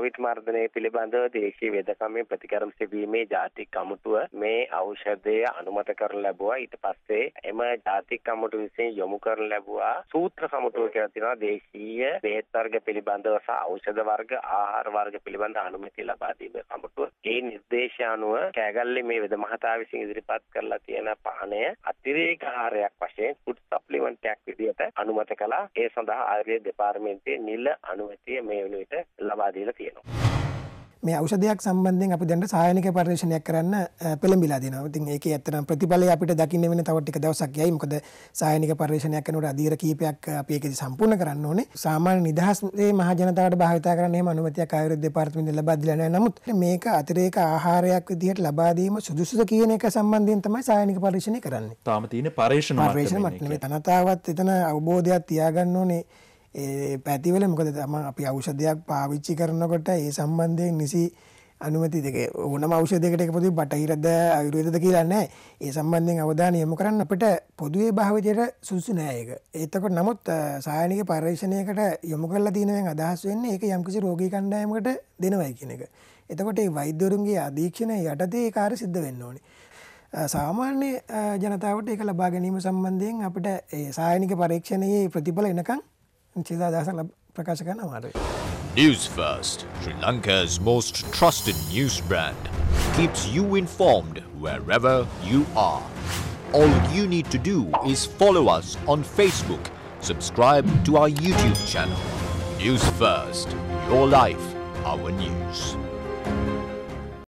Covid මර්ධනය පිළිබඳව දේශීය වෙදකමේ ප්‍රතිකරම් සෙවීමේ ජාතික කමිටුව මේ ඖෂධය අනුමත කරන ලැබුවා ඊට පස්සේ එම ජාතික කමිටුව විසින් යොමු කරන ලැබුවා සූත්‍ර සමුටුව කියලා තියෙනවා දේශීය බෙහෙත් වර්ග පිළිබඳව සහ ඖෂධ වර්ග ආහාර වර්ග පිළිබඳ අනුමැතිය ලබා දීම ඒ නිර්දේශය අනුව කෑගල්ලේ මේ වෙද මහතා විසින් ඉදිරිපත් කරලා තියෙන පානය අතිරේක ආහාරයක් වශයෙන් ෆුඩ් සප්ලිමන්ට් එකක් විදිහට අනුමත කළා. ඒ සඳහා ආයුර්වේද දෙපාර්තමේන්තුවේ නිල අනුමැතිය මේ වෙනුවට ලබා දීලා තියෙනවා. මේ ඖෂධයක් සම්බන්ධයෙන් අපි දැන් සායනික පරීක්ෂණයක් කරන්න පෙළඹිලා දෙනවා. ඉතින් ඒකේ ඇත්තටම ප්‍රතිඵලය අපිට දකින්න වෙන තව ටික දවසක් යයි. මොකද සායනික පරීක්ෂණයක් කරනකොට අධීර කීපයක් අපි ඒකෙදි සම්පූර්ණ කරන්න ඕනේ. සාමාන්‍ය නිදහසේ මහ ජනතාවට භාවිතා කරන්න එහෙම අනුමැතියක් ආයුර්වේද දෙපාර්තමේන්තුවෙන් ලබා දෙලා නැහැ. නමුත් මේක අතිරේක ආහාරයක් විදිහට ලබා දීම සුදුසුද කියන එක සම්බන්ධයෙන් තමයි සායනික පරීක්ෂණය කරන්නේ. තාම තියෙන පරීක්ෂණ මට්ටමේ. පරීක්ෂණ මට්ටමේ තනතාවත් එතන අවබෝධයක් තියාගන්න ඕනේ. ඒ පැතිවල මොකද තම අපි අවෂධයක් පාවිච්චි කරනකොට ඒ සම්බන්ධයෙන් නිසි අනුමති දෙක ඕනම අවෂධයකට එක පොදු බටහිරද අයුරුවේදද කියලන්න ඒ සම්බන්ධයෙන් අවධානය යොමු කරන්න අපට පොදුවේ භාවිතයට සුසු නෑයක එතකොට නමුත් සායනික පර්ේෂණයකට යොමු කරලා තිනවෙන් අදහස් වෙන්න ඒක යම්කිසි රෝගී කණ්ඩායමකට දෙනවයි කියන එක එතකොට ඒ වෛද්‍යවරුන්ගේ අධීක්ෂණය යටතේ කාර සිද්ධ වෙන්න ඕනේ සාමාන්‍ය ජනතාවට ඒක ලබා ගැනීම සම්බන්ධයෙන් අපිට සායනික පරීක්ෂණයේ ප්‍රතිඵල එනකම් News First, Sri Lanka's most trusted news brand, keeps you informed wherever you are. All you need to do is follow us on Facebook, subscribe to our YouTube channel. News First, your life, our news.